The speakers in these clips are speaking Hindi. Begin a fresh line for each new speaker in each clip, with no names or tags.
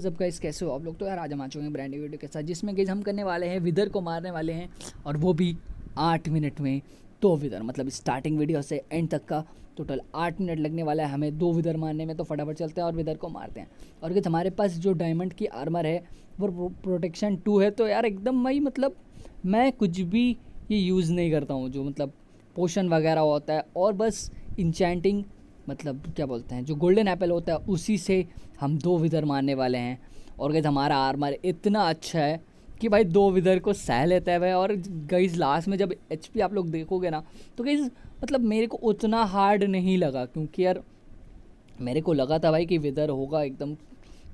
सब गाइस कैसे हो आप लोग तो यार आज हम आ चुके हैं ब्रांड वीडियो के साथ जिसमें गेज हम करने वाले हैं विदर को मारने वाले हैं और वो भी आठ मिनट में दो तो विदर मतलब स्टार्टिंग वीडियो से एंड तक का टोटल आठ मिनट लगने वाला है हमें दो विदर मारने में तो फटाफट चलते हैं और विदर को मारते हैं और गेज हमारे पास जो डायमंड की आर्मर है वो प्रोटेक्शन टू है तो यार एकदम मई मतलब मैं कुछ भी ये यूज़ नहीं करता हूँ जो मतलब पोशन वगैरह होता है और बस इंचैंटिंग मतलब क्या बोलते हैं जो गोल्डन एप्पल होता है उसी से हम दो विदर मारने वाले हैं और गई हमारा आर्मर इतना अच्छा है कि भाई दो विदर को सह लेता है भाई और गईज लास्ट में जब एच आप लोग देखोगे ना तो गई मतलब मेरे को उतना हार्ड नहीं लगा क्योंकि यार मेरे को लगा था भाई कि विदर होगा एकदम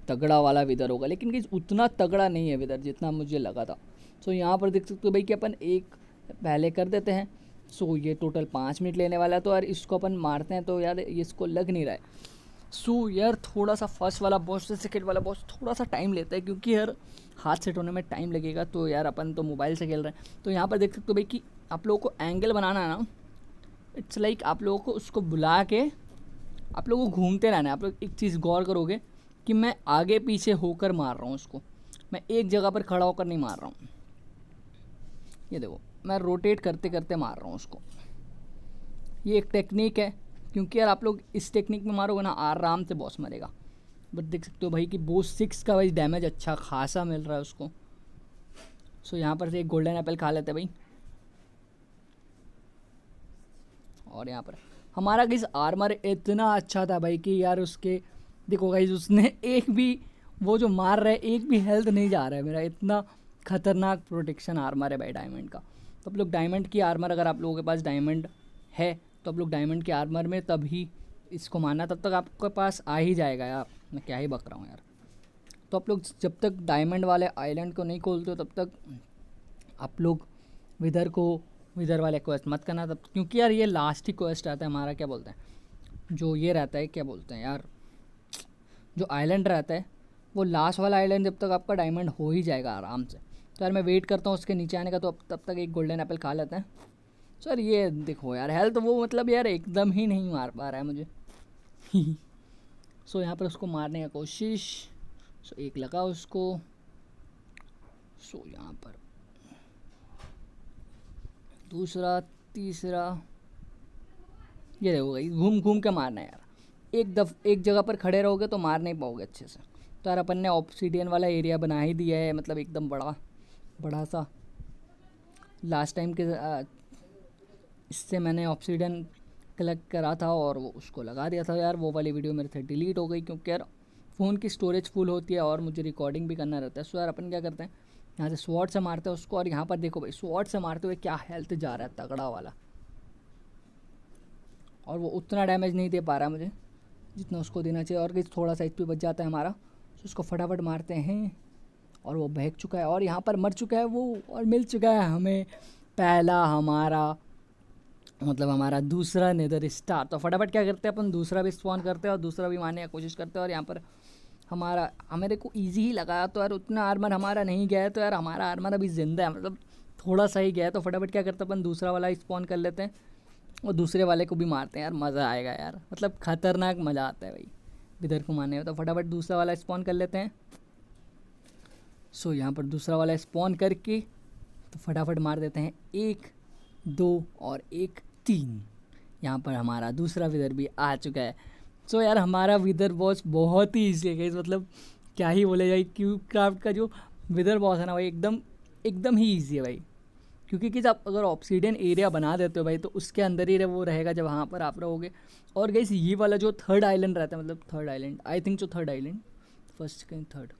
तगड़ा वाला विदर होगा लेकिन गई उतना तगड़ा नहीं है विदर जितना मुझे लगा था सो तो यहाँ पर देख सकते हो भाई कि अपन एक पहले कर देते हैं सो ये टोटल पाँच मिनट लेने वाला है तो यार इसको अपन मारते हैं तो यार इसको लग नहीं रहा है सो so, यार थोड़ा सा फर्स्ट वाला बॉस से सेकेंड वाला बॉस थोड़ा सा टाइम लेता है क्योंकि यार हाथ सेट होने में टाइम लगेगा तो यार अपन तो मोबाइल से खेल रहे हैं तो यहाँ पर देख सकते हो भाई कि आप लोगों को एंगल बनाना है ना इट्स लाइक आप लोगों को उसको बुला के आप लोगों को घूमते रहना है आप लोग एक चीज़ गौर करोगे कि मैं आगे पीछे होकर मार रहा हूँ उसको मैं एक जगह पर खड़ा होकर नहीं मार रहा हूँ ये देखो मैं रोटेट करते करते मार रहा हूँ उसको ये एक टेक्निक है क्योंकि यार आप लोग इस टेक्निक में मारोगे ना आराम से बॉस मरेगा बट देख सकते हो भाई कि बोस सिक्स का भाई डैमेज अच्छा खासा मिल रहा है उसको सो यहाँ पर से एक गोल्डन एप्पल खा लेते भाई और यहाँ पर हमारा किस आर्मर इतना अच्छा था भाई कि यार उसके देखो गाइज उसने एक भी वो जो मार रहा है एक भी हेल्थ नहीं जा रहा है मेरा इतना खतरनाक प्रोटेक्शन आर्मर है भाई डायमंड का तो आप लोग डायमंड की आर्मर अगर आप लोगों के पास डायमंड है तो आप लोग डायमंड के आर्मर में तभी इसको मारना तब तक आपके पास आ ही जाएगा यार मैं क्या ही बक रहा हूँ यार तो आप लोग जब तक डायमंड वाले आइलैंड को नहीं खोलते तब तक आप लोग विधर को विधर वाले क्वेस्ट मत करना तब क्योंकि यार ये लास्ट ही क्वेस्ट रहता है हमारा क्या बोलते हैं जो ये रहता है क्या बोलते हैं यार जो आइलैंड रहता है वो लास्ट वाला आइलैंड जब तक आपका डायमंड हो ही जाएगा आराम से तो यार मैं वेट करता हूँ उसके नीचे आने का तो अब तब तक एक गोल्डन एप्पल खा लेते हैं सर ये देखो यार हेल्थ वो मतलब यार एकदम ही नहीं मार पा रहा है मुझे सो यहाँ पर उसको मारने का कोशिश सो एक लगा उसको सो यहाँ पर दूसरा तीसरा ये देखो भाई घूम घूम के मारना है यार एक दफ एक जगह पर खड़े रहोगे तो मार नहीं पाओगे अच्छे से तो यार अपन ने ऑप्सीडियन वाला एरिया बना ही दिया है मतलब एकदम बड़ा बड़ा सा लास्ट टाइम के इससे मैंने ऑक्सीडन कलेक्ट करा था और वो उसको लगा दिया था यार वो वाली वीडियो मेरे से डिलीट हो गई क्योंकि यार फ़ोन की स्टोरेज फुल होती है और मुझे रिकॉर्डिंग भी करना रहता है सो यार अपन क्या करते हैं यहाँ से स्वाट से मारते हैं उसको और यहाँ पर देखो भाई स्वाट से मारते हुए क्या हेल्थ जा रहा है तगड़ा वाला और वो उतना डैमेज नहीं दे पा रहा मुझे जितना उसको देना चाहिए और कि थोड़ा सा एच बच जाता है हमारा तो उसको फटाफट मारते हैं और वो बहक चुका है और यहाँ पर मर चुका है वो और मिल चुका है हमें पहला हमारा मतलब हमारा दूसरा नेदर स्टार तो फटाफट क्या करते हैं अपन दूसरा भी स्पॉन करते हैं और दूसरा भी मारने की कोशिश करते हैं और यहाँ पर हमारा हमारे को ईजी ही लगा तो यार उतना आर्मर हमारा नहीं गया है तो यार हमारा आर्मर अभी ज़िंदा है मतलब थोड़ा सा ही गया है तो फटाफट क्या करते हैं अपन दूसरा वाला स्पॉन कर लेते हैं और दूसरे वाले को भी मारते हैं यार मज़ा आएगा यार मतलब खतरनाक मज़ा आता है भाई इधर को मारने में तो फटाफट दूसरा वाला स्पॉन कर लेते हैं सो यहाँ पर दूसरा वाला स्पॉन करके तो फटाफट मार देते हैं एक दो और एक तीन यहाँ पर हमारा दूसरा विदर भी आ चुका है सो so यार हमारा विदर बॉस बहुत ही ईजी है मतलब क्या ही बोले जाए क्यूब क्राफ्ट का जो विदर बॉस है ना भाई एकदम एकदम ही ईजी है भाई क्योंकि कि आप अगर ऑप्सीडियन एरिया बना देते हो भाई तो उसके अंदर ही वो रहेगा जब वहाँ पर आप रहोगे और गई ये वाला जो थर्ड आइलैंड रहता है मतलब थर्ड आइलैंड आई थिंक जो थर्ड आइलैंड फर्स्ट कहीं थर्ड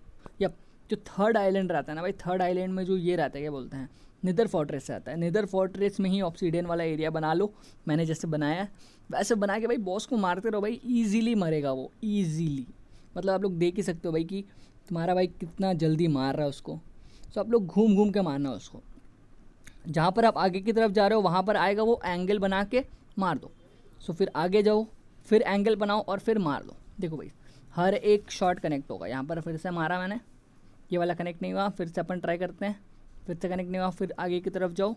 या जो थर्ड आइलैंड रहता है ना भाई थर्ड आइलैंड में जो ये रहता है क्या बोलते हैं निदर फोर्ट्रेस से आता है निदर फोर्ट्रेस में ही ऑक्सीडेन वाला एरिया बना लो मैंने जैसे बनाया वैसे बना के भाई बॉस को मारते रहो भाई ईजीली मरेगा वो ईजीली मतलब आप लोग देख ही सकते हो भाई कि तुम्हारा भाई कितना जल्दी मार रहा है उसको सो आप लोग घूम घूम के मारना उसको जहाँ पर आप आगे की तरफ जा रहे हो वहाँ पर आएगा वो एंगल बना के मार दो सो फिर आगे जाओ फिर एंगल बनाओ और फिर मार दो देखो भाई हर एक शॉट कनेक्ट होगा यहाँ पर फिर से मारा मैंने ये वाला कनेक्ट नहीं हुआ फिर से अपन ट्राई करते हैं फिर से तो कनेक्ट नहीं हुआ फिर आगे की तरफ जाओ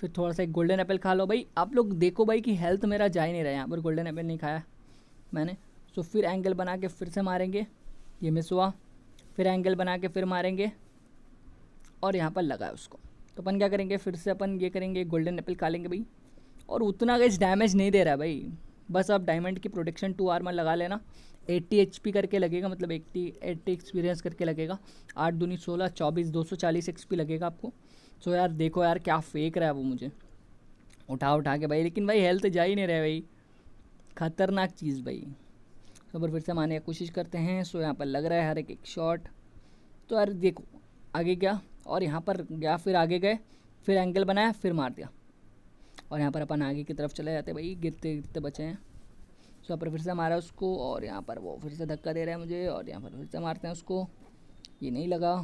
फिर थोड़ा सा एक गोल्डन एप्पल खा लो भाई आप लोग देखो भाई कि हेल्थ मेरा जा ही नहीं रहा यहाँ पर गोल्डन एप्पल नहीं खाया मैंने सो फिर एंगल बना के फिर से मारेंगे ये मिस हुआ फिर एंगल बना के फिर मारेंगे और यहाँ पर लगाया उसको तो अपन क्या करेंगे फिर से अपन ये करेंगे गोल्डन एप्पल खा लेंगे भाई और उतना गैस डैमेज नहीं दे रहा है भाई बस आप डायमंड की प्रोटेक्शन टू आर्मर लगा लेना एट्टी एच करके लगेगा मतलब एट्टी एट्टी एक्सपीरियंस करके लगेगा आठ दूनी सोलह चौबीस दो सौ चालीस एक्स लगेगा आपको सो यार देखो यार क्या फेंक रहा है वो मुझे उठा उठा के भाई लेकिन भाई हेल्थ जा ही नहीं रहे भाई ख़तरनाक चीज़ भाई तो पर फिर से मारने की कोशिश करते हैं सो यहाँ पर लग रहा है हर एक एक शॉट तो यार देखो आगे गया और यहाँ पर गया फिर आगे गए फिर एंगल बनाया फिर मार दिया और यहाँ पर अपन आगे की तरफ चले जाते भाई गिरते गिरते बचे हैं सो यहाँ पर फिर से मारा उसको और यहाँ पर वो फिर से धक्का दे रहा है मुझे और यहाँ पर फिर से मारते हैं उसको ये नहीं लगा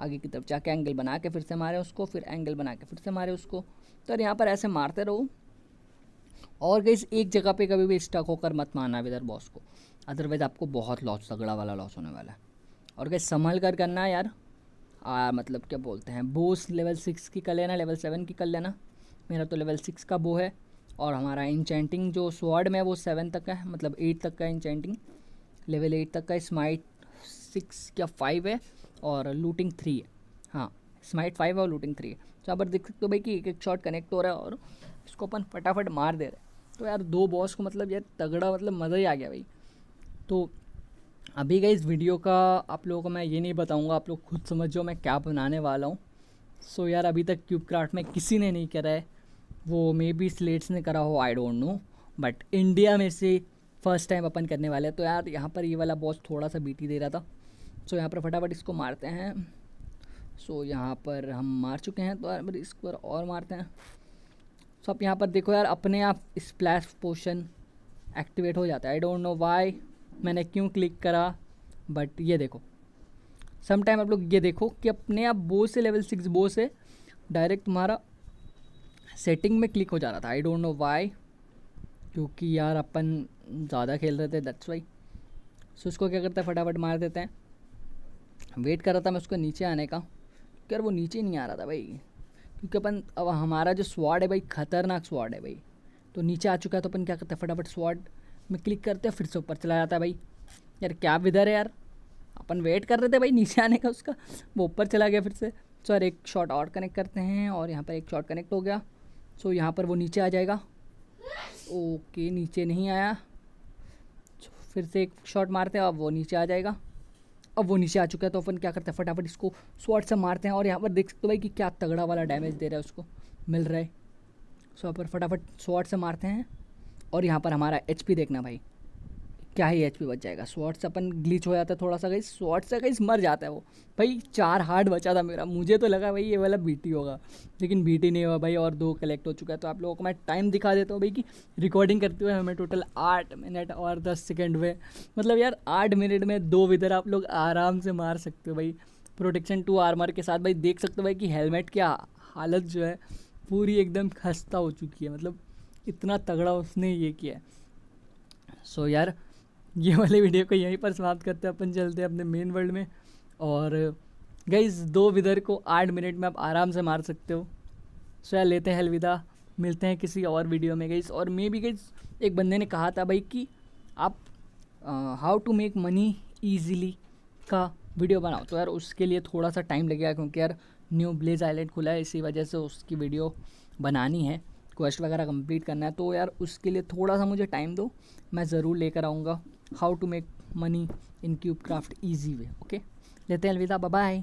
आगे की तरफ जाके एंगल बना के फिर से मारे उसको फिर एंगल बना के फिर से मारे उसको तो यहाँ पर ऐसे मारते रहो और गई एक जगह पे कभी भी स्टक होकर मत मारना इधर बॉस को अदरवाइज़ आपको बहुत लॉस तगड़ा वाला लॉस होने वाला है और गई संभल कर करना यार आ, मतलब क्या बोलते हैं बोस लेवल सिक्स की कर लेना लेवल सेवन की कर लेना मेरा तो लेवल सिक्स का बो है और हमारा इंचेंटिंग जो स्वर्ड में वो सेवन तक है मतलब एट तक का इंचेंटिंग लेवल एट तक का स्माइट सिक्स या फाइव है और लूटिंग थ्री है हाँ स्माइट फाइव है और लूटिंग थ्री है तो यहाँ पर देख सकते हो भाई कि एक एक शॉट कनेक्ट हो रहा है और इसको अपन फटाफट मार दे रहे तो यार दो बॉस को मतलब यार तगड़ा मतलब मज़ा ही आ गया भाई तो अभी का इस वीडियो का आप लोगों को मैं ये नहीं बताऊंगा आप लोग खुद समझो मैं क्या बनाने वाला हूँ सो so यार अभी तक क्यूब क्राफ्ट में किसी ने नहीं करा है वो मे बी स्लेट्स ने करा हो I don't know but India में से फर्स्ट टाइम अपन करने वाले हैं तो यार यहाँ पर ये वाला बॉस थोड़ा सा बीटी दे रहा था सो यहाँ पर फटाफट इसको मारते हैं सो यहाँ पर हम मार चुके हैं तो यार इसको पर और मारते हैं सो आप यहाँ पर देखो यार अपने आप स्प्लैश पोशन एक्टिवेट हो जाता है आई डोंट नो वाई मैंने क्यों क्लिक करा बट ये देखो समटाइम आप लोग ये देखो कि अपने आप बो से लेवल सिक्स बो से डायरेक्ट तुम्हारा सेटिंग में क्लिक हो जा रहा था आई डोंट नो वाई क्योंकि यार अपन ज़्यादा खेल रहे थे दैट्स वाई सो उसको क्या करते हैं फटाफट मार देते हैं वेट कर रहा था मैं उसको नीचे आने का यार वो नीचे नहीं आ रहा था भाई क्योंकि अपन अब हमारा जो स्वाड है भाई खतरनाक स्वाड है भाई तो नीचे आ चुका है तो अपन क्या करते हैं फटाफट स्वाड में क्लिक करते हैं फिर से ऊपर चला जाता है भाई यार क्या विधर है यार अपन वेट कर रहे थे भाई नीचे आने का उसका वो ऊपर चला गया फिर से सर एक शॉट और कनेक्ट करते हैं और यहाँ पर एक शॉट कनेक्ट हो गया सो यहाँ पर वो नीचे आ जाएगा ओके नीचे नहीं आया फिर से एक शॉट मारते हैं अब वो नीचे आ जाएगा अब वो नीचे आ चुका है तो अपन क्या करते हैं फटाफट इसको स्वाट से मारते हैं और यहाँ पर देख सकते हो भाई कि क्या तगड़ा वाला डैमेज दे रहा है उसको मिल रहा है सो यहाँ पर फटाफट स्वाट से मारते हैं और यहाँ पर हमारा एच देखना भाई क्या ही एच बच जाएगा स्वॉट्स अपन ग्लिच हो जाता है थोड़ा सा गई स्वॉट्स का इस मर जाता है वो भाई चार हार्ड बचा था मेरा मुझे तो लगा भाई ये वाला बीटी होगा लेकिन बीटी नहीं हुआ भाई और दो कलेक्ट हो चुका है तो आप लोगों को मैं टाइम दिखा देता हूँ भाई कि रिकॉर्डिंग करते हुए हमें टोटल आठ मिनट और दस सेकेंड हुए मतलब यार आठ मिनट में दो विधर आप लोग आराम से मार सकते हो भाई प्रोटेक्शन टू आर्मर के साथ भाई देख सकते हो भाई कि हेलमेट की हालत जो है पूरी एकदम खस्ता हो चुकी है मतलब इतना तगड़ा उसने ये किया है सो so, यार ये वाले वीडियो को यहीं पर समाप्त करते हैं अपन चलते हैं अपने मेन वर्ल्ड में और गई दो विदर को आठ मिनट में आप आराम से मार सकते हो सो यार लेते हैं अलविदा मिलते हैं किसी और वीडियो में गई और मे भी गई एक बंदे ने कहा था भाई कि आप how to make money easily का वीडियो बनाओ तो यार उसके लिए थोड़ा सा टाइम लगेगा क्योंकि यार न्यू ब्लेज आइलैंड खुला है इसी वजह से उसकी वीडियो बनानी है क्वेश्चन वगैरह कंप्लीट करना है तो यार उसके लिए थोड़ा सा मुझे टाइम दो मैं ज़रूर लेकर आऊँगा how to make money in cube craft easy way okay लेते हैं अलविदा बाय